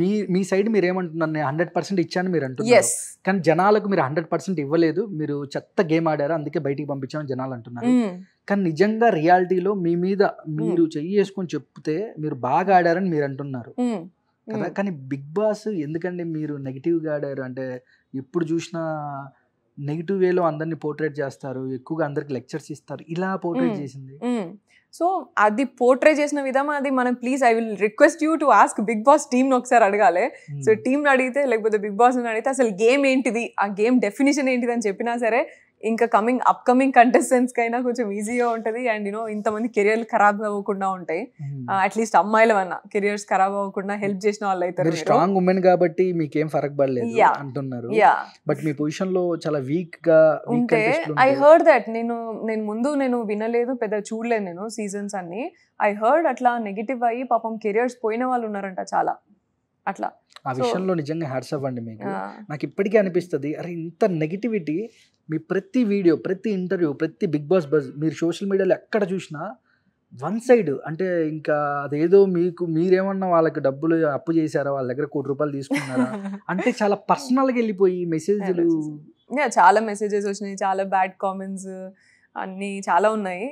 మీ మీ side మీరు ఏమంటున్నారు నేను హండ్రెడ్ పర్సెంట్ ఇచ్చాను మీరు అంటున్నారు కానీ జనాలకు మీరు హండ్రెడ్ పర్సెంట్ ఇవ్వలేదు మీరు చెత్త గేమ్ ఆడారు అందుకే బయటికి పంపించామని జనాలు అంటున్నారు hmm. కానీ నిజంగా రియాలిటీలో మీ మీద hmm. మీరు చెయ్యి వేసుకొని చెప్తే మీరు బాగా ఆడారని మీరు అంటున్నారు hmm. కానీ బిగ్ బాస్ ఎందుకండి మీరు నెగిటివ్గా ఆడారు అంటే ఎప్పుడు చూసినా నెగిటివ్ వేలో అందరిని పోర్ట్రేట్ చేస్తారు ఎక్కువగా అందరికి లెక్చర్స్ ఇస్తారు ఇలా పోర్ట్రేట్ చేసింది సో అది పోర్ట్రే చేసిన విధానం అది మనం please I will request you to ask Bigg Boss team ఒకసారి అడగాలి సో టీమ్ అడిగితే లేకపోతే బిగ్ బాస్ అడిగితే అసలు గేమ్ ఏంటిది ఆ గేమ్ డెఫినేషన్ ఏంటిది అని చెప్పినా సరే ఇంకా కమింగ్ అప్కమింగ్ కంటెస్టెంట్స్ కైనా కొంచెం ఈజీగా ఉంటుంది అండ్ యూనో ఇంతమంది కెరియర్లు ఖరాబ్ అవ్వకుండా ఉంటాయి అట్లీస్ట్ అమ్మాయిల వల్ల కెరియర్స్ ఖరాబ్ అవ్వకుండా హెల్ప్ hmm. చేసిన వాళ్ళు అయితే స్ట్రాంగ్ ఉమెన్ కాబట్టి మీకేం ఫరక్ పడలేదు అంటున్నారు బట్ మీ పొజిషన్ లో చాలా వీక్ గా ఉంటే ఐ హర్డ్ దట్ నేను నేను ముందు నేను వినలేదు పెద్ద చూడలేదు నేను సీజన్స్ అన్ని ఐ హర్డ్ అట్లా నెగిటివ్ అయ్యి పాపం కెరియర్స్ పోయిన వాళ్ళు ఉన్నారంట చాలా అట్లా ఆ విషయంలో నిజంగా హ్యాట్స్ అవ్వండి మీకు నాకు ఇప్పటికీ అనిపిస్తుంది అరే ఇంత నెగిటివిటీ మీ ప్రతి వీడియో ప్రతి ఇంటర్వ్యూ ప్రతి బిగ్ బాస్ బజ్ మీరు సోషల్ మీడియాలో ఎక్కడ చూసినా వన్ సైడ్ అంటే ఇంకా అదేదో మీకు మీరేమన్నా వాళ్ళకి డబ్బులు అప్పు చేశారా వాళ్ళ దగ్గర కోటి రూపాయలు తీసుకున్నారా అంటే చాలా పర్సనల్గా వెళ్ళిపోయి మెసేజ్లు చాలా మెసేజెస్ వచ్చినాయి చాలా బ్యాడ్ కామెంట్స్ అన్నీ చాలా ఉన్నాయి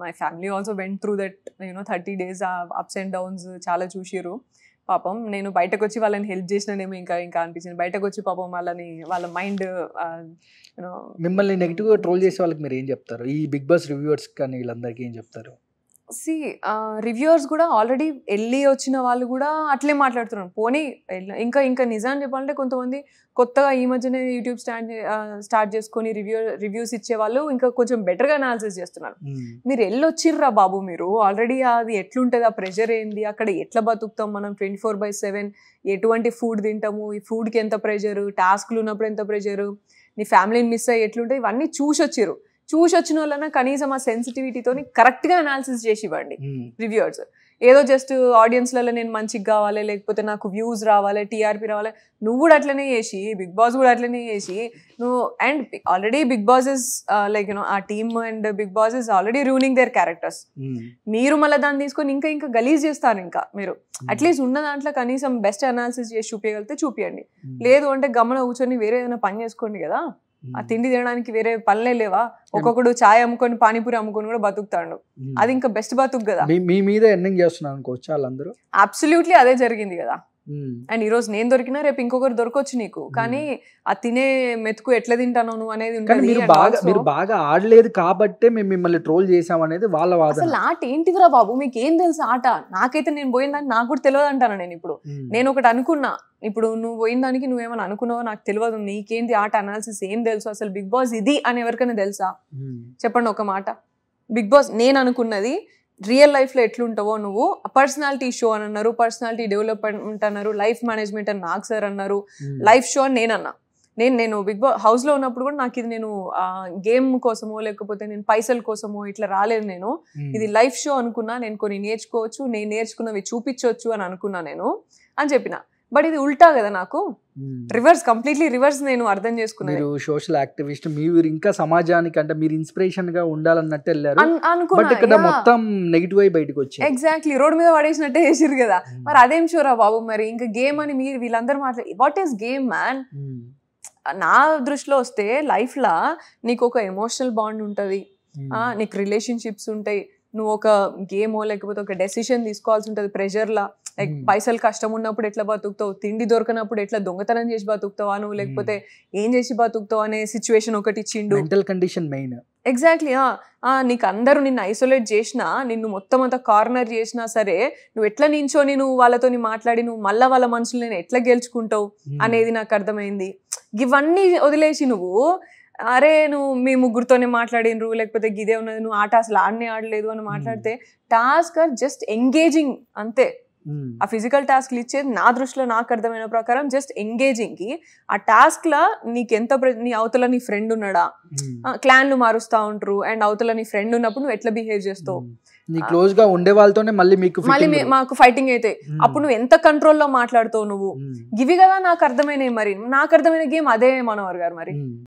my family also went through that you know thirty days ups and downs చాలా చూసిరు పాపం నేను బయటకు వచ్చి వాళ్ళని హెల్ప్ చేసినానేమో ఇంకా ఇంకా అనిపించింది బయటకు వచ్చి పాపం వాళ్ళని వాళ్ళ మైండ్ మిమ్మల్ని నెగిటివ్గా ట్రోల్ చేసే వాళ్ళకి మీరు ఏం చెప్తారు ఈ బిగ్ బాస్ రివ్యూవర్స్ కానీ వీళ్ళందరికీ ఏం చెప్తారు సి రివ్యూవర్స్ కూడా ఆల్రెడీ వెళ్ళి వచ్చిన వాళ్ళు కూడా అట్లే మాట్లాడుతున్నారు పోనీ ఇంకా ఇంకా నిజాన్ని చెప్పాలంటే కొంతమంది కొత్తగా ఈ మధ్యనే యూట్యూబ్ స్టాండ్ స్టార్ట్ చేసుకొని రివ్యూ రివ్యూస్ ఇచ్చే వాళ్ళు ఇంకా కొంచెం బెటర్గా అనాలిసిస్ చేస్తున్నారు hmm. మీరు వెళ్ళొచ్చిర్రా బాబు మీరు ఆల్రెడీ అది ఎట్లుంటుంది ఆ ప్రెషర్ ఏంది అక్కడ ఎట్లా బతుకుతాం మనం ట్వంటీ ఫోర్ బై సెవెన్ ఎటువంటి ఫుడ్ తింటాము ఈ ఫుడ్కి ఎంత ప్రెషరు టాస్క్లు ఉన్నప్పుడు ఎంత ప్రెషరు నీ ఫ్యామిలీని మిస్ అయ్యి ఎట్లుంటాయి ఇవన్నీ చూసి చూసి వచ్చిన వాళ్ళన్నా కనీసం ఆ సెన్సిటివిటీతో కరెక్ట్గా అనాలిసిస్ చేసి ఇవ్వండి రివ్యూర్స్ ఏదో జస్ట్ ఆడియన్స్లలో నేను మంచిగా కావాలి లేకపోతే నాకు వ్యూస్ రావాలి టీఆర్పీ రావాలి నువ్వు కూడా అట్లనే చేసి బిగ్ బాస్ కూడా అట్లనే చేసి నువ్వు and already Bigg Boss is like you know ఆ team and Bigg Boss is already running their characters మీరు మళ్ళీ దాన్ని తీసుకొని ఇంకా ఇంకా గలీజ్ చేస్తారు ఇంకా మీరు అట్లీస్ట్ ఉన్న దాంట్లో కనీసం బెస్ట్ అనాలిసిస్ చేసి చూపించగలిగితే చూపించండి లేదు అంటే గమన కూర్చొని వేరే ఏదైనా పని చేసుకోండి కదా ఆ తిండి తినడానికి వేరే పనులే లేవా ఒక్కొక్కడు చాయ్ అమ్ముకొని పానీపూరి అమ్ముకొని కూడా బతుకుతాడు అది ఇంకా బెస్ట్ బతుకు కదా మీ మీద ఎన్నింగ్ చేస్తున్నారు అనుకోవచ్చు వాళ్ళందరూ అబ్సల్యూట్లీ అదే జరిగింది కదా Hmm. అండ్ ఈ రోజు నేను దొరికినా రేపు ఇంకొకరు దొరకొచ్చు నీకు hmm. కానీ ఆ తినే మెతుకు ఎట్లా తింటాను నువ్వు అనేది మీరు బాగా మీరు బాగా ఆడలేదు కాబట్టే మేము మిమ్మల్ని ట్రోల్ చేసాం అనేది వాళ్ళ వాదన అసలు ఆట ఏంటిదిరా బాబు మీకు ఏం తెలుసు ఆట నాకైతే నేను పోయిన దానికి నాకు కూడా తెలియదు అంటాను నేను ఇప్పుడు hmm. నేను ఒకటి అనుకున్నా ఇప్పుడు నువ్వు పోయిన దానికి నువ్వేమని అనుకున్నావో నాకు తెలియదు నీకేంది ఆట అనాలిసిస్ ఏం తెలుసు అసలు బిగ్ బాస్ ఇది అని ఎవరికైనా తెలుసా చెప్పండి ఒక మాట బిగ్ బాస్ నేను అనుకున్నది రియల్ లైఫ్లో ఎట్లుంటావో నువ్వు పర్సనాలిటీ షో అని అన్నారు పర్సనాలిటీ డెవలప్మెంట్ అన్నారు లైఫ్ మేనేజ్మెంట్ అని నాకు సార్ అన్నారు లైఫ్ hmm. షో అని నేను అన్నా నేను నేను బిగ్ బాస్ హౌస్లో ఉన్నప్పుడు కూడా నాకు ఇది నేను గేమ్ కోసమో లేకపోతే నేను పైసల కోసమో ఇట్లా రాలేదు నేను hmm. ఇది లైఫ్ షో అనుకున్నా నేను కొన్ని నేర్చుకోవచ్చు నేను నేర్చుకున్నవి చూపించవచ్చు అని అనుకున్నా నేను అని చెప్పిన బట్ ఇది ఉల్టా కదా నాకు రివర్స్ కంప్లీట్లీ రివర్స్ నేను అర్థం చేసుకున్నాను మీరు సోషల్ యాక్టివిస్ట్ మీరు ఇంకా సమాజానికి అంటే మీరు ఇన్స్పిరేషన్ గా ఉండాలన్నట్టు వెళ్ళారు బట్ ఇక్కడ మొత్తం నెగిటివ్ అయి బయటకు వచ్చి ఎగ్జాక్ట్లీ రోడ్ మీద పడేసినట్టే చేసిరు కదా మరి అదేం షూరా బాబు మరి ఇంకా గేమ్ అని మీరు వీళ్ళందరూ మాట్లాడి వాట్ ఈస్ గేమ్ మ్యాన్ నా దృష్టిలో వస్తే లైఫ్ లా నీకు ఒక ఎమోషనల్ బాండ్ ఉంటది నీకు రిలేషన్షిప్స్ ఉంటాయి నువ్వు ఒక గేమో లేకపోతే ఒక డెసిషన్ తీసుకోవాల్సి ఉంటుంది ప్రెషర్లా లైక్ hmm. పైసలు కష్టం ఉన్నప్పుడు ఎట్లా బతుకుతావు తిండి దొరకనప్పుడు ఎట్లా దొంగతనం చేసి బతుకుతావా నువ్వు hmm. లేకపోతే ఏం చేసి బతుకుతావు అనే సిచ్యువేషన్ ఒకటి ఇచ్చిండు మెంటల్ కండిషన్ మెయిన్ ఎగ్జాక్ట్లీ నీకు అందరూ నిన్ను ఐసోలేట్ చేసినా నిన్ను మొత్తం అంతా కార్నర్ చేసినా సరే నువ్వు ఎట్లా నించోని నువ్వు వాళ్ళతో మాట్లాడి నువ్వు మళ్ళీ వాళ్ళ మనుషులు నేను ఎట్లా గెలుచుకుంటావు hmm. అనేది నాకు అర్థమైంది ఇవన్నీ వదిలేసి నువ్వు అరే నువ్వు మీ ముగ్గురుతోనే మాట్లాడినరు లేకపోతే గిదే ఉన్నది నువ్వు ఆట అసలు ఆడనే ఆడలేదు అని మాట్లాడితే టాస్క్ ఆర్ జస్ట్ ఎంగేజింగ్ అంతే ఆ ఫిజికల్ టాస్క్లు ఇచ్చేది నా దృష్టిలో నాకు అర్థమైన ప్రకారం జస్ట్ ఎంగేజింగ్కి ఆ టాస్క్లో నీకు ఎంత నీ అవతల నీ ఫ్రెండ్ ఉన్నాడా క్లాన్లు మారుస్తూ ఉంటారు అండ్ అవతల నీ ఫ్రెండ్ ఉన్నప్పుడు నువ్వు ఎట్లా బిహేవ్ చేస్తావు నీ క్లోజ్ గా ఉండే వాళ్ళతోనే మళ్ళీ మీకు మళ్ళీ మాకు ఫైటింగ్ అయితే అప్పుడు నువ్వు ఎంత కంట్రోల్ లో మాట్లాడుతావు నువ్వు ఇవి కదా నాకు అర్థమైన మరి నాకు అర్థమైన గేమ్ అదే మనోహర్ గారు మరి